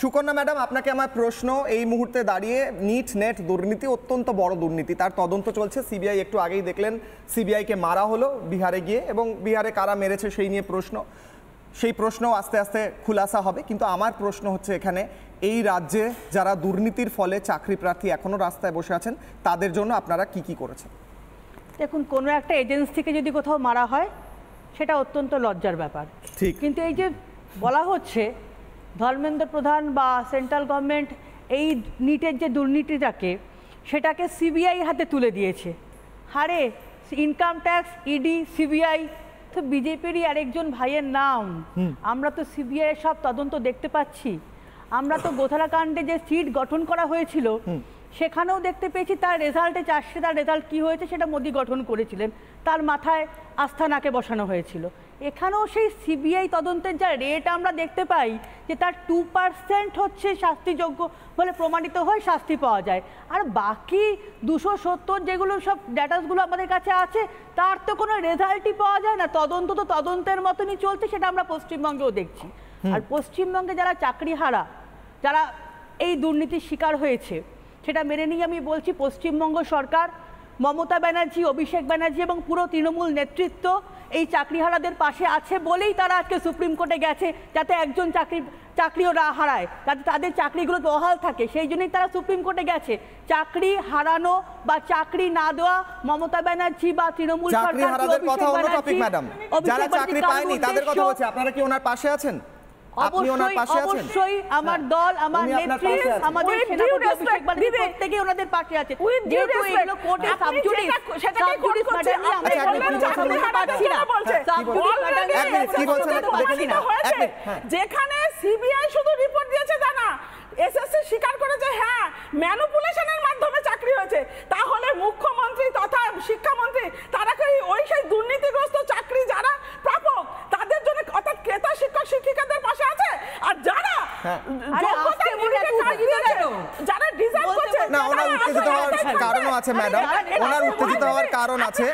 Sukanya madam আপনাকে আমার প্রশ্ন এই মুহূর্তে দাঁড়িয়ে নিট নেট দুর্নীতি অত্যন্ত বড় দুর্নীতি তার তদন্ত চলছে সিবিআই একটু আগেই দেখলেন সিবিআইকে মারা হলো বিহারে গিয়ে এবং বিহারে কারা মেরেছে সেই নিয়ে প্রশ্ন সেই প্রশ্ন আস্তে আস্তে খুলাসা হবে কিন্তু আমার প্রশ্ন হচ্ছে এখানে এই রাজ্যে যারা দুর্নীতির ফলে চাকরি প্রার্থী এখনও রাস্তায় বসে আছেন তাদের জন্য আপনারা কি কি করেছেন দেখুন কোনো একটা এজেন্সি থেকে যদি কোথাও মারা হয় সেটা অত্যন্ত লজ্জার ব্যাপার ঠিক কিন্তু এই যে বলা হচ্ছে ধর্মেন্দ্র প্রধান বা সেন্ট্রাল গভর্নমেন্ট এই নিটের যে দুর্নীতিটাকে সেটাকে সিবিআই হাতে তুলে দিয়েছে হারে ইনকাম ট্যাক্স ইডি সিবিআই তো বিজেপিরই আরেকজন ভাইয়ের নাম আমরা তো সিবিআই সব তদন্ত দেখতে পাচ্ছি আমরা তো গোথালাকাণ্ডে যে সিট গঠন করা হয়েছিল সেখানেও দেখতে পেয়েছি তার রেজাল্টে চারশে তার রেজাল্ট কি হয়েছে সেটা মোদি গঠন করেছিলেন তার মাথায় আস্থানাকে বসানো হয়েছিল এখানেও সেই সিবিআই তদন্তের যা রেট আমরা দেখতে পাই যে তার টু পার্সেন্ট হচ্ছে শাস্তিযোগ্য বলে প্রমাণিত হয়ে শাস্তি পাওয়া যায় আর বাকি দুশো সত্তর যেগুলো সব ড্যাটাসগুলো আমাদের কাছে আছে তার তো কোনো রেজাল্টই পাওয়া যায় না তদন্ত তো তদন্তের মতনই চলছে সেটা আমরা পশ্চিমবঙ্গেও দেখছি আর পশ্চিমবঙ্গে যারা চাকরি হারা যারা এই দুর্নীতির শিকার হয়েছে সেটা মেনে নিয়ে আমি বলছি পশ্চিমবঙ্গ সরকার মমতা ব্যানার্জি অভিষেক ব্যানার্জি এবং পুরো তৃণমূল নেতৃত্ব এই চাকরিহারাদের পাশে আছে বলেই তারা আজকে সুপ্রিম কোর্টে গেছে যাতে একজন চাকরি চাকরিও না হারায় তাতে তাদের চাকরিগুলো বহাল থাকে সেই জন্যই তারা সুপ্রিম কোর্টে গেছে চাকরি হারানো বা চাকরি না দেওয়া মমতা ব্যানার্জি বা তৃণমূল সরকার ম্যাডাম যারা চাকরি পায়নি তাদের কথা বলছে আপনারা কি ওনার পাশে আছেন আপনি ওনার পাশে আছেন অবশ্যই হ্যাঁ, আমার দল আমার নেত্রী আমাদের সেনাপতি ওনাদের পাশে আছে এগুলো কোর্টে আমরা না কি বলছেন না হ্যাঁ। যেখানে সিবিআই শুধু রিপোর্ট দিয়েছে জানা এসএসসি স্বীকার করেছে হ্যাঁ ম্যানুপুলেশন আছে ম্যাডাম ওনার হ্যাঁ, উত্তেজিত হওয়ার কারণ আছে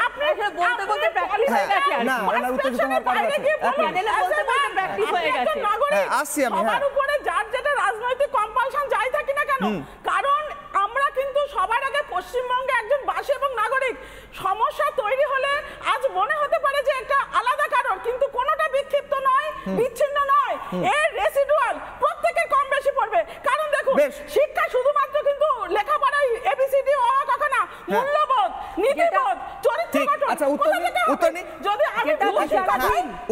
হ্যাঁ, আসছি আমি হ্যাঁ। সমস্যা তৈরি হলে আজ মনে হতে পারে যে আলাদা কারণ কিন্তু কোনোটা বিক্ষিপ্ত নয় বিচ্ছিন্ন নয় এর কম বেশি পড়বে কারণ দেখুন শিক্ষা শুধুমাত্র কিন্তু লেখাপড়ায় এবিসিডি ও হ্যাঁ। মূল্যবোধ নীতিবোধ চরিত্র আচ্ছা উত্তর উত্তর যদি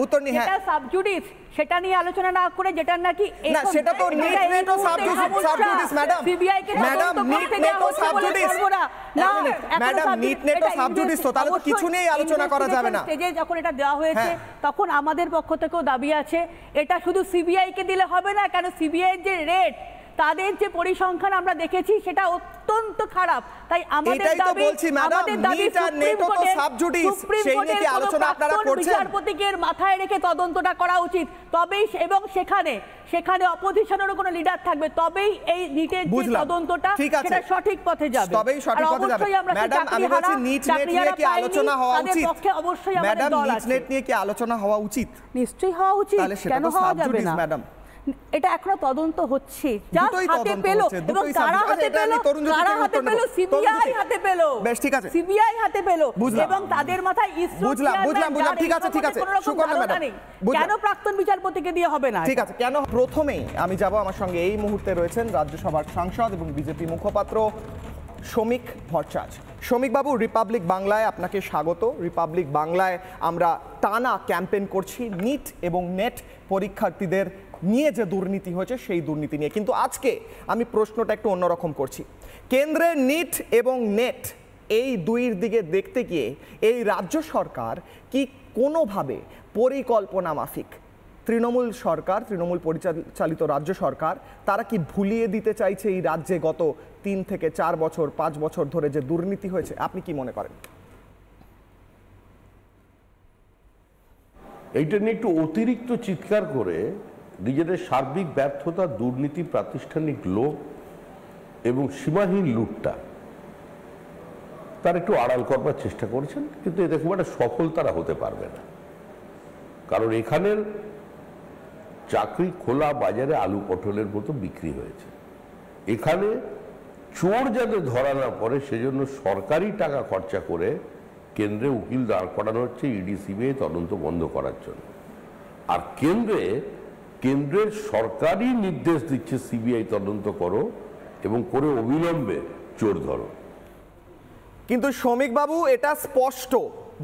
উত্তর হ্যাঁ সাবজুডিস সেটা নিয়ে আলোচনা না করে যেটা নাকি না সেটা তো নিট নেট ও সাবজুডিস ম্যাডাম সিবিআই কে ম্যাডাম নিট নেট ও সাবজুডিস না ম্যাডাম নিট নেট ও সাবজুডিস তো তাহলে কিছু নিয়ে আলোচনা করা যাবে না যখন এটা দেওয়া হয়েছে হ্যাঁ। তখন আমাদের পক্ষ থেকেও দাবি আছে এটা শুধু সিবিআই কে দিলে হবে না কেন সিবিআই এর যে রেট তাদের যে পরিসংখ্যান আমরা দেখেছি সেটা অত্যন্ত খারাপ তাই আমাদের দাবি আমাদের দাবি সুপ্রিম কোর্টের মাথায় রেখে তদন্তটা করা উচিত তবেই এবং সেখানে সেখানে অপজিশনেরও কোনো লিডার থাকবে তবেই এই নিটের যে তদন্তটা সেটা সঠিক পথে যাবে তবেই সঠিক পথে যাবে ম্যাডাম আমি বলছি নিট নেট নিয়ে কি আলোচনা হওয়া উচিত পক্ষে অবশ্যই আমাদের দল আছে নিট নেট নিয়ে কি আলোচনা হওয়া উচিত নিশ্চয়ই হওয়া উচিত কেন হওয়া যাবে না ম্যাডাম এটা এখনো তদন্ত হচ্ছে হাতে পেলো এবং কারা হাতে আচ্ছা, পেলো কারা হাতে পেলো সিবিআই হাতে পেলো বেশ ঠিক আছে সিবিআই হাতে পেলো এবং তাদের মাথায় ইসরো বুঝলাম বুঝলাম বুঝলাম ঠিক আছে ঠিক আছে সুকন্যা ম্যাডাম কেন প্রাক্তন বিচারপতিকে দিয়ে হবে না ঠিক আছে কেন প্রথমেই আমি যাব আমার সঙ্গে এই মুহূর্তে রয়েছেন রাজ্যসভার সাংসদ এবং বিজেপি মুখপাত্র শ্রমিক ভট্টাচার্য শ্রমিকবাবু রিপাবলিক বাংলায় আপনাকে স্বাগত রিপাবলিক বাংলায় আমরা টানা ক্যাম্পেন করছি নিট এবং নেট পরীক্ষার্থীদের নিয়ে যে দুর্নীতি হয়েছে সেই দুর্নীতি নিয়ে কিন্তু আজকে আমি প্রশ্নটা একটু অন্যরকম করছি কেন্দ্রে নিট এবং নেট এই দুইর দিকে দেখতে গিয়ে এই রাজ্য সরকার কি কোনোভাবে পরিকল্পনা মাফিক তৃণমূল সরকার তৃণমূল পরিচালিত রাজ্য সরকার তারা কি ভুলিয়ে দিতে চাইছে এই রাজ্যে গত তিন থেকে চার বছর পাঁচ বছর ধরে যে দুর্নীতি হয়েছে আপনি কি মনে করেন এইটা নিয়ে একটু অতিরিক্ত চিৎকার করে নিজেদের সার্বিক ব্যর্থতা দুর্নীতি প্রাতিষ্ঠানিক লোভ এবং সীমাহীন লুটটা তার একটু আড়াল করবার চেষ্টা করেছেন কিন্তু এতে খুব একটা সফল তারা হতে পারবে না কারণ এখানের চাকরি খোলা বাজারে আলু পটলের মতো বিক্রি হয়েছে এখানে চোর যাতে ধরা না পড়ে সেজন্য সরকারি টাকা খরচা করে কেন্দ্রে উকিল দাঁড় করানো হচ্ছে ইডি e সিবিআই তদন্ত বন্ধ করার জন্য আর কেন্দ্রে কেন্দ্রের সরকারই নির্দেশ দিচ্ছে সিবিআই তদন্ত করো এবং করে অবিলম্বে চোর ধরো কিন্তু শ্রমিকবাবু এটা স্পষ্ট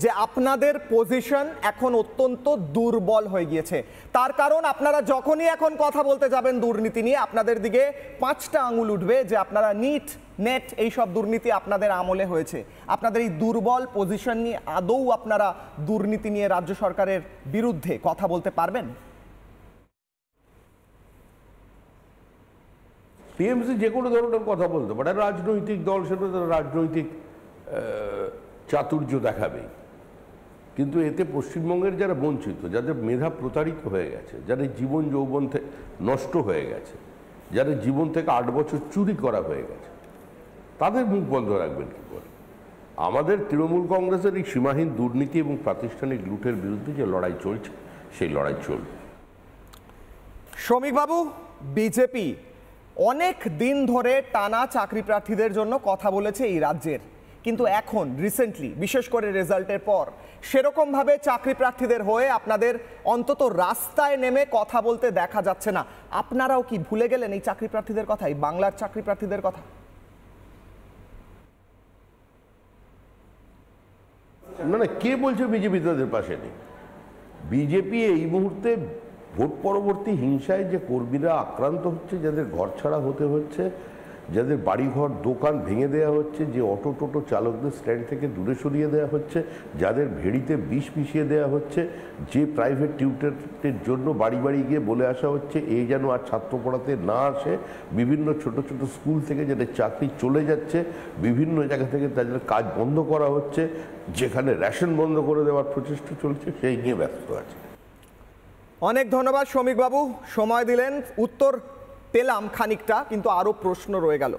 যে আপনাদের পজিশন এখন অত্যন্ত দুর্বল হয়ে গিয়েছে তার কারণ আপনারা যখনই এখন কথা বলতে যাবেন দুর্নীতি নিয়ে আপনাদের দিকে পাঁচটা আঙুল উঠবে যে আপনারা নিট নেট এইসব দুর্নীতি আপনাদের আমলে হয়েছে আপনাদের এই দুর্বল পজিশন নিয়ে আদৌ আপনারা দুর্নীতি নিয়ে রাজ্য সরকারের বিরুদ্ধে কথা বলতে পারবেন টিএমসি যে কোনো ধরনের কথা বলতে পারে রাজনৈতিক দল সেটা তারা রাজনৈতিক চাতুর্য দেখাবেই কিন্তু এতে পশ্চিমবঙ্গের যারা বঞ্চিত যাদের মেধা প্রতারিত হয়ে গেছে যাদের জীবন যৌবন নষ্ট হয়ে গেছে যাদের জীবন থেকে আট বছর চুরি করা হয়ে গেছে তাদের মুখ বন্ধ রাখবেন কী করে আমাদের তৃণমূল কংগ্রেসের এই সীমাহীন দুর্নীতি এবং প্রাতিষ্ঠানিক লুটের বিরুদ্ধে যে লড়াই চলছে সেই লড়াই চলবে শ্রমিকবাবু বিজেপি অনেক দিন ধরে টানা চাকরি প্রার্থীদের জন্য কথা বলেছে এই রাজ্যের কিন্তু এখন রিসেন্টলি বিশেষ করে রেজাল্টের পর সেরকমভাবে চাকরি প্রার্থীদের হয়ে আপনাদের অন্তত রাস্তায় নেমে কথা বলতে দেখা যাচ্ছে না আপনারাও কি ভুলে গেলেন এই চাকরি প্রার্থীদের কথা এই বাংলার চাকরি প্রার্থীদের কথা না না কে বলছে বিজেপি তাদের পাশে নেই বিজেপি এই মুহূর্তে ভোট পরবর্তী হিংসায় যে কর্মীরা আক্রান্ত হচ্ছে যাদের ঘর ছাড়া হতে হচ্ছে যাদের বাড়িঘর দোকান ভেঙে দেওয়া হচ্ছে যে অটো টোটো চালকদের স্ট্যান্ড থেকে দূরে সরিয়ে দেওয়া হচ্ছে যাদের ভেড়িতে বিষ মিশিয়ে দেওয়া হচ্ছে যে প্রাইভেট টিউটারের জন্য বাড়ি বাড়ি গিয়ে বলে আসা হচ্ছে এই যেন আর ছাত্র পড়াতে না আসে বিভিন্ন ছোট ছোট স্কুল থেকে যাদের চাকরি চলে যাচ্ছে বিভিন্ন জায়গা থেকে তাদের কাজ বন্ধ করা হচ্ছে যেখানে রেশন বন্ধ করে দেওয়ার প্রচেষ্টা চলছে সেই নিয়ে ব্যস্ত আছে অনেক ধন্যবাদ শ্রমিকবাবু সময় দিলেন উত্তর পেলাম খানিকটা কিন্তু আরও প্রশ্ন রয়ে গেল